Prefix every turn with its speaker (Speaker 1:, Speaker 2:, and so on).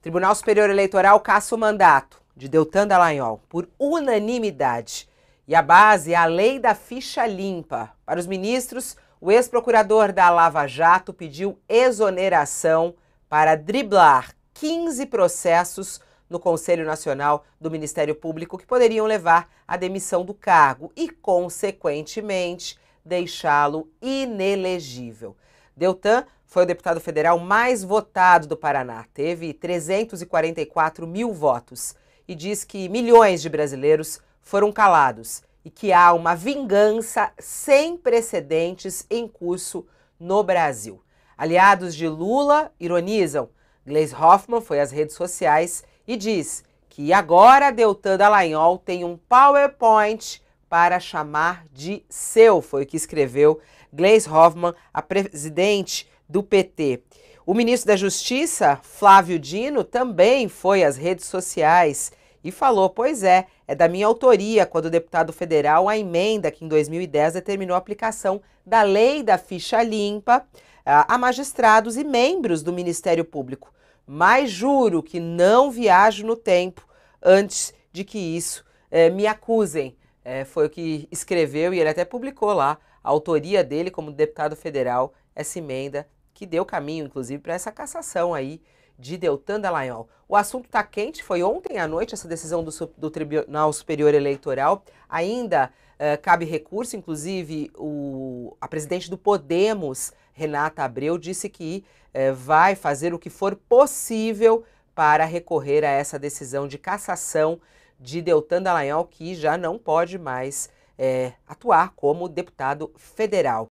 Speaker 1: Tribunal Superior Eleitoral caça o mandato de Deltan Dallagnol por unanimidade. E a base é a lei da ficha limpa. Para os ministros, o ex-procurador da Lava Jato pediu exoneração para driblar 15 processos no Conselho Nacional do Ministério Público que poderiam levar à demissão do cargo e, consequentemente, deixá-lo inelegível. Deltan foi o deputado federal mais votado do Paraná. Teve 344 mil votos e diz que milhões de brasileiros foram calados e que há uma vingança sem precedentes em curso no Brasil. Aliados de Lula ironizam. Gleis Hoffmann foi às redes sociais e diz que agora Deltan Dallagnol tem um PowerPoint para chamar de seu, foi o que escreveu Gleis Hoffmann, a presidente do PT. O ministro da Justiça, Flávio Dino, também foi às redes sociais e falou: Pois é, é da minha autoria, quando o deputado federal, a emenda que em 2010 determinou a aplicação da lei da ficha limpa ah, a magistrados e membros do Ministério Público. Mas juro que não viajo no tempo antes de que isso eh, me acusem. É, foi o que escreveu e ele até publicou lá a autoria dele como deputado federal, essa emenda que deu caminho, inclusive, para essa cassação aí de Deltan Dallagnol. O assunto está quente, foi ontem à noite essa decisão do, do Tribunal Superior Eleitoral. Ainda uh, cabe recurso, inclusive o, a presidente do Podemos, Renata Abreu, disse que uh, vai fazer o que for possível para recorrer a essa decisão de cassação de Deltan Dallagnol, que já não pode mais é, atuar como deputado federal.